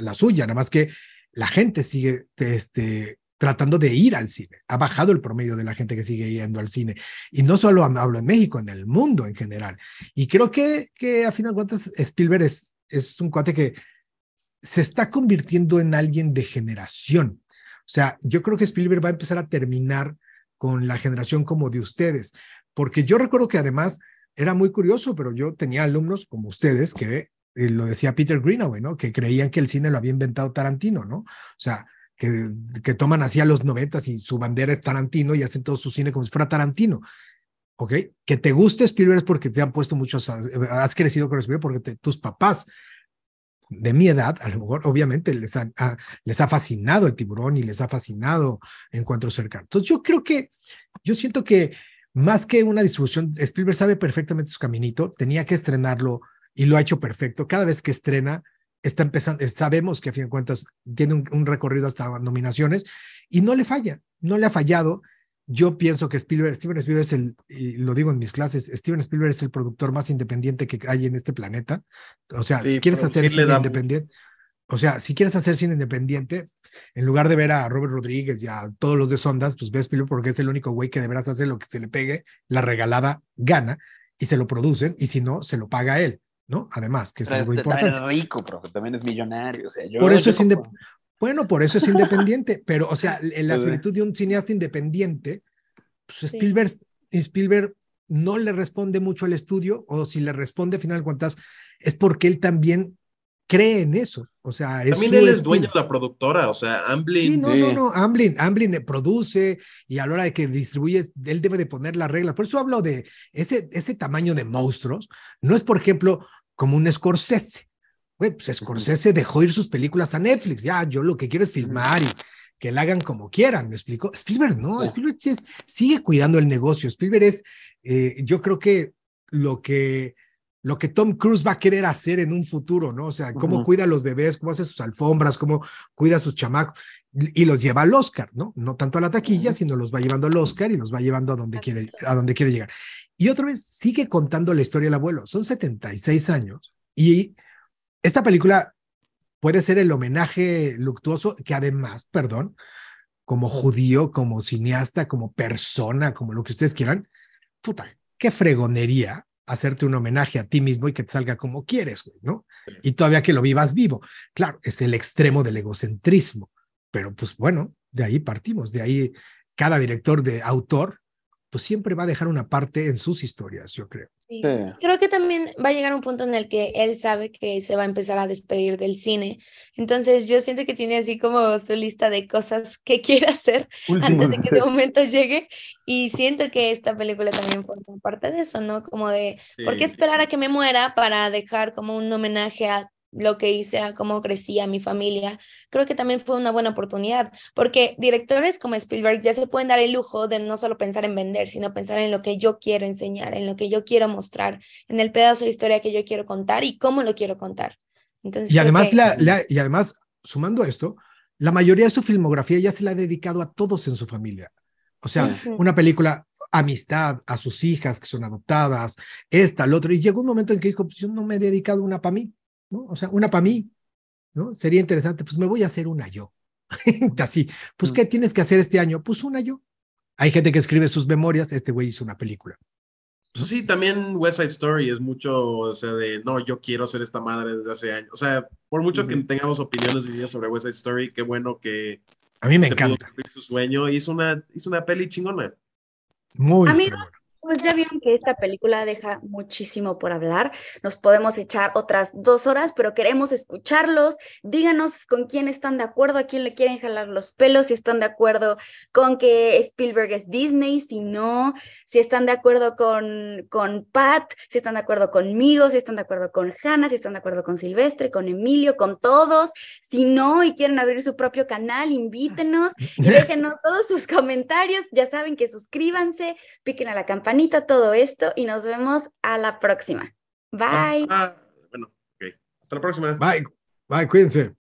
la suya, nada más que la gente sigue este, tratando de ir al cine. Ha bajado el promedio de la gente que sigue yendo al cine. Y no solo hablo en México, en el mundo en general. Y creo que, que a fin de cuentas Spielberg es, es un cuate que se está convirtiendo en alguien de generación. O sea, yo creo que Spielberg va a empezar a terminar con la generación como de ustedes, porque yo recuerdo que además era muy curioso, pero yo tenía alumnos como ustedes que eh, lo decía Peter Greenaway, ¿no? Que creían que el cine lo había inventado Tarantino, ¿no? O sea, que, que toman así a los noventas y su bandera es Tarantino y hacen todo su cine como si fuera Tarantino. ¿Ok? Que te guste Spielberg es porque te han puesto muchos, has eh, crecido con Spielberg porque tus papás de mi edad, a lo mejor, obviamente, les, ah, les ha fascinado el tiburón y les ha fascinado Encuentros cercanos Entonces, yo creo que, yo siento que más que una distribución, Spielberg sabe perfectamente su caminito, tenía que estrenarlo y lo ha hecho perfecto. Cada vez que estrena, está empezando, sabemos que a fin de cuentas tiene un, recorrido hasta nominaciones y no le falla, no le ha fallado. Yo pienso que Spielberg, Steven Spielberg es el, y lo digo en mis clases, Steven Spielberg es el productor más independiente que hay en este planeta. O sea, si quieres hacer independiente, o sea, si quieres hacer cine independiente, en lugar de ver a Robert Rodríguez y a todos los de Sondas, pues ve a Spielberg porque es el único güey que deberás hacer lo que se le pegue, la regalada gana y se lo producen y si no, se lo paga él, ¿no? Además, que es pero, algo importante. es rico, pero también es millonario. por eso es Bueno, por eso es independiente, pero o sea, en la actitud pues, eh. de un cineasta independiente, pues Spielberg, Spielberg no le responde mucho al estudio o si le responde, al final de cuentas, es porque él también cree en eso. O sea, es También él es dueño de la productora, o sea, Amblin. no, no, no, Amblin, Amblin eh, produce y a la hora de que distribuye, él debe de poner las reglas. Por eso hablo de ese, ese tamaño de monstruos. No es, por ejemplo, como un Scorsese. pues Scorsese dejó ir sus películas a Netflix. Ya, yo lo que quiero es filmar y que la hagan como quieran, ¿me explico? Spielberg no, Spielberg sigue cuidando el negocio. Spielberg es, eh, yo creo que lo que lo que Tom Cruise va a querer hacer en un futuro, ¿no? O sea, cómo cuida a los bebés, cómo hace sus alfombras, cómo cuida a sus chamacos y los lleva al Oscar, ¿no? No tanto a la taquilla, sino los va llevando al Oscar y los va llevando a donde quiere, a donde quiere llegar. Y otra vez, sigue contando la historia del abuelo. Son 76 años y esta película puede ser el homenaje luctuoso que además, perdón, como judío, como cineasta, como persona, como lo que ustedes quieran, puta, qué fregonería hacerte un homenaje a ti mismo y que te salga como quieres, güey, ¿no? Y todavía que lo vivas vivo. Claro, es el extremo del egocentrismo, pero pues bueno, de ahí partimos, de ahí cada director de autor pues siempre va a dejar una parte en sus historias, yo creo. Sí. Creo que también va a llegar un punto en el que él sabe que se va a empezar a despedir del cine. Entonces yo siento que tiene así como su lista de cosas que quiere hacer antes de que ese momento llegue. Y siento que esta película también forma parte de eso, ¿no? Como de, ¿por qué esperar a que me muera para dejar como un homenaje a lo que hice, a cómo crecía mi familia, creo que también fue una buena oportunidad, porque directores como Spielberg ya se pueden dar el lujo de no solo pensar en vender, sino pensar en lo que yo quiero enseñar, en lo que yo quiero mostrar, en el pedazo de historia que yo quiero contar y cómo lo quiero contar. Entonces, y, además la, y además, sumando esto, la mayoría de su filmografía ya se la ha dedicado a todos en su familia. O sea, una película amistad a sus hijas que son adoptadas, esta, la otra, y llegó un momento en que dijo, pues yo no me he dedicado una para mí, o sea, una para mí, ¿no? Sería interesante, pues me voy a hacer una yo. Así, pues, mm. ¿qué tienes que hacer este año? Pues una yo. Hay gente que escribe sus memorias, este güey hizo una película. Pues sí, también West Side Story es mucho, o sea, de no, yo quiero ser esta madre desde hace años. O sea, por mucho que tengamos opiniones divididas sobre West Side Story, qué bueno que. A mí me encanta. su sueño, hizo una, hizo una peli chingona. Muy Amigos, pues ya vieron que esta película deja muchísimo por hablar. Nos podemos echar otras dos horas, pero queremos escucharlos. Díganos con quién están de acuerdo, a quién le quieren jalar los pelos, si están de acuerdo con que Spielberg es Disney, si no, si están de acuerdo con, con Pat, si están de acuerdo conmigo, si están de acuerdo con Hannah, si están de acuerdo con Silvestre, con Emilio, con todos. Si no y quieren abrir su propio canal, invítenos y déjenos todos sus comentarios. Ya saben que suscríbanse, piquen a la campana Anita, todo esto y nos vemos a la próxima. Ah, Bye. Ah, bueno, Hasta la próxima. Bye. Bye, cuídense.